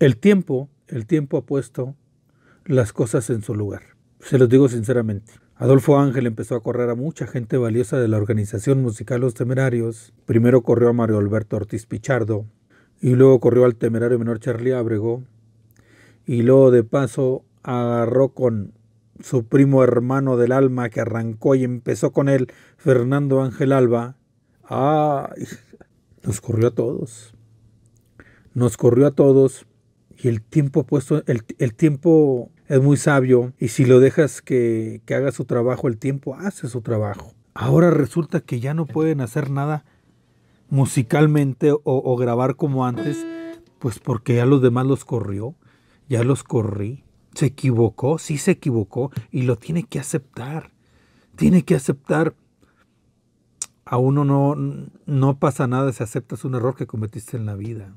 El tiempo, el tiempo ha puesto las cosas en su lugar. Se los digo sinceramente. Adolfo Ángel empezó a correr a mucha gente valiosa de la organización musical Los Temerarios. Primero corrió a Mario Alberto Ortiz Pichardo y luego corrió al temerario menor Charlie Abrego. y luego de paso agarró con su primo hermano del alma que arrancó y empezó con él, Fernando Ángel Alba. ¡Ay! Nos corrió a todos. Nos corrió a todos y el tiempo puesto, el, tiempo es muy sabio y si lo dejas que, haga su trabajo, el tiempo hace su trabajo. Ahora resulta que ya no pueden hacer nada musicalmente o, grabar como antes, pues porque ya los demás los corrió, ya los corrí. Se equivocó, sí se equivocó y lo tiene que aceptar. Tiene que aceptar. A uno no, no pasa nada si aceptas un error que cometiste en la vida.